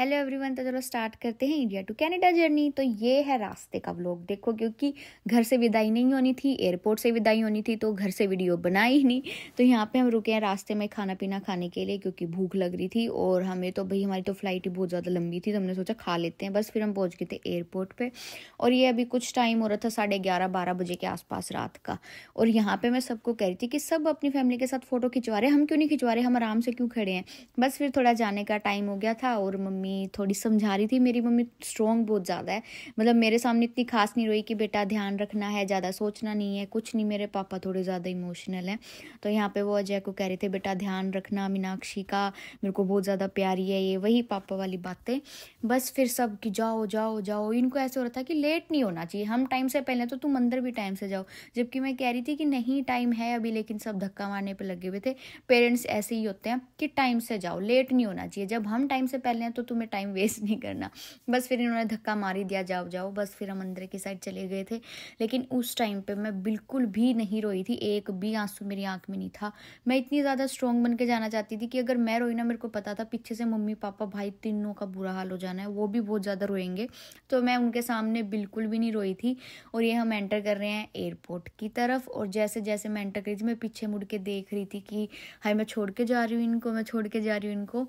hello everyone तो चलो start करते हैं इंडिया टू कनाडा जर्नी तो ये है रास्ते का व्लॉग देखो क्योंकि घर से विदाई नहीं होनी थी एयरपोर्ट से विदाई होनी थी तो घर से वीडियो बनाई नहीं तो यहाँ पे हम रुके हैं रास्ते में खाना पीना खाने के लिए क्योंकि भूख लग रही थी और हमें तो भाई हमारी तो फ्लाइट ही बहुत ज़्यादा लंबी थी तो हमने सोचा खा लेते हैं बस फिर हम पहुँच गए थे एयरपोर्ट पर और ये अभी कुछ टाइम हो रहा था साढ़े ग्यारह बारह बजे के आसपास रात का और यहाँ पर मैं सबको कह रही थी कि सब अपनी फैमिली के साथ फ़ोटो खिंचवा रहे हम क्यों नहीं खिंचवा रहे हम आराम से क्यों खड़े हैं बस फिर थोड़ा जाने का टाइम हो गया था और मम्मी में थोड़ी समझा रही थी मेरी मम्मी स्ट्रॉन्ग बहुत ज़्यादा है मतलब मेरे सामने इतनी खास नहीं रही कि बेटा ध्यान रखना है ज़्यादा सोचना नहीं है कुछ नहीं मेरे पापा थोड़े ज़्यादा इमोशनल हैं तो यहाँ पर वो अजय को कह रहे थे बेटा ध्यान रखना मीनाक्षी का मेरे को बहुत ज़्यादा प्यारी है ये वही पापा वाली बातें बस फिर सब कि जाओ जाओ जाओ इनको ऐसे हो रहा था कि लेट नहीं होना चाहिए हम टाइम से पहले तो तुम अंदर भी टाइम से जाओ जबकि मैं कह रही थी कि नहीं टाइम है अभी लेकिन सब धक्का मारने पर लगे हुए थे पेरेंट्स ऐसे ही होते हैं कि टाइम से जाओ लेट नहीं होना चाहिए जब हम टाइम से पहले हैं तो तुम में टाइम वेस्ट नहीं करना बस फिर इन्होंने धक्का मारी दिया जाओ जाओ बस फिर हम अंदर की साइड चले गए थे लेकिन उस टाइम पे मैं बिल्कुल भी नहीं रोई थी एक भी आंसू मेरी आंख में नहीं था मैं इतनी ज़्यादा स्ट्रॉन्ग बन के जाना चाहती थी कि अगर मैं रोई ना मेरे को पता था पीछे से मम्मी पापा भाई तीनों का बुरा हाल हो जाना है वो भी बहुत ज़्यादा रोएंगे तो मैं उनके सामने बिल्कुल भी नहीं रोई थी और ये हम एंटर कर रहे हैं एयरपोर्ट की तरफ और जैसे जैसे मैं एंटर करी थी मैं पीछे मुड़ के देख रही थी कि हाई मैं छोड़ के जा रही हूँ इनको मैं छोड़ के जा रही हूँ इनको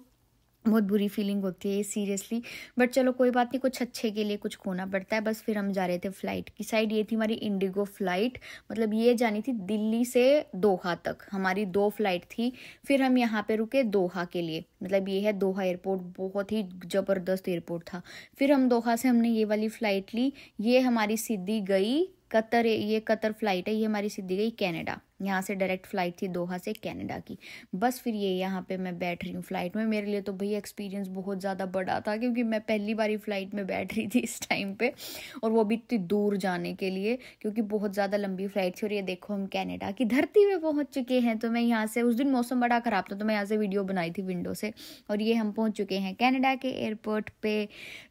बहुत बुरी फीलिंग होती है सीरियसली बट चलो कोई बात नहीं कुछ अच्छे के लिए कुछ खोना पड़ता है बस फिर हम जा रहे थे फ्लाइट की साइड ये थी हमारी इंडिगो फ्लाइट मतलब ये जानी थी दिल्ली से दोहा तक हमारी दो फ्लाइट थी फिर हम यहाँ पे रुके दोहा के लिए मतलब ये है दोहा एयरपोर्ट बहुत ही ज़बरदस्त एयरपोर्ट था फिर हम दोहा से हमने ये वाली फ़्लाइट ली ये हमारी सीधी गई कतर ये कतर फ्लाइट है ये हमारी सीधी गई कैनेडा यहाँ से डायरेक्ट फ्लाइट थी दोहा से कनाडा की बस फिर ये यहाँ पे मैं बैठ रही हूँ फ्लाइट में मेरे लिए तो भैया एक्सपीरियंस बहुत ज़्यादा बड़ा था क्योंकि मैं पहली बारी फ्लाइट में बैठ रही थी इस टाइम पे और वो भी इतनी दूर जाने के लिए क्योंकि बहुत ज़्यादा लंबी फ्लाइट थी और ये देखो हम कैनेडा की धरती में पहुँच चुके हैं तो मैं यहाँ से उस दिन मौसम बड़ा ख़राब था तो मैं यहाँ से वीडियो बनाई थी विंडो से और ये हम पहुँच चुके हैं कैनेडा के एयरपोर्ट पर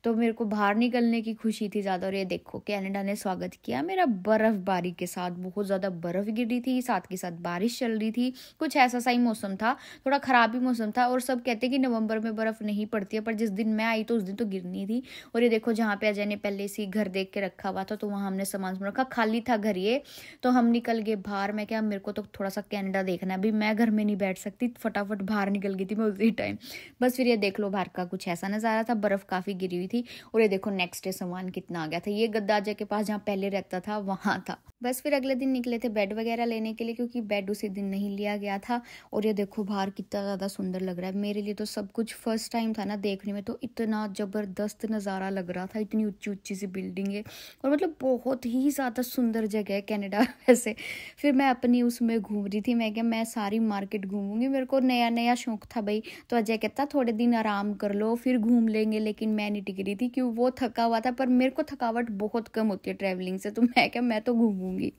तो मेरे को बाहर निकलने की खुशी थी ज़्यादा और ये देखो कैनेडा ने स्वागत किया मेरा बर्फबारी के साथ बहुत ज़्यादा बर्फ गिरी थी साथ के साथ बारिश चल रही थी कुछ ऐसा सा ही मौसम था थोड़ा ख़राब ही मौसम था और सब कहते कि नवंबर में बर्फ़ नहीं पड़ती है पर जिस दिन मैं आई तो उस दिन तो गिरनी थी और ये देखो जहाँ पे अजय ने पहले से घर देख के रखा हुआ था तो वहां हमने सामान रखा खाली था घर ये तो हम निकल गए बाहर मैं क्या मेरे को तो थोड़ा सा कैनेडा देखना है अभी मैं घर में नहीं बैठ सकती फटाफट बाहर निकल गई थी मैं उसी टाइम बस फिर ये देख लो बाहर का कुछ ऐसा नज़ारा था बर्फ़ काफ़ी गिरी हुई थी और ये देखो नेक्स्ट डे सामान कितना आ गया था ये गद्दा अजय के पास जहाँ पहले रहता था वहाँ था बस फिर अगले दिन निकले थे बेड वगैरह लेने के लिए क्योंकि बेड उसी दिन नहीं लिया गया था और ये देखो बाहर कितना ज़्यादा सुंदर लग रहा है मेरे लिए तो सब कुछ फर्स्ट टाइम था ना देखने में तो इतना ज़बरदस्त नज़ारा लग रहा था इतनी ऊंची ऊंची सी बिल्डिंग है और मतलब बहुत ही ज़्यादा सुंदर जगह है कैनेडा वैसे फिर मैं अपनी उसमें घूम रही थी मैं क्या मैं सारी मार्केट घूमूंगी मेरे को नया नया शौक था भाई तो अजय कहता थोड़े दिन आराम कर लो फिर घूम लेंगे लेकिन मैं नहीं टिक रही थी क्यों वो थका हुआ था पर मेरे को थकावट बहुत कम होती है ट्रैवलिंग से तो मैं क्या मैं तो घूमूँ होंगी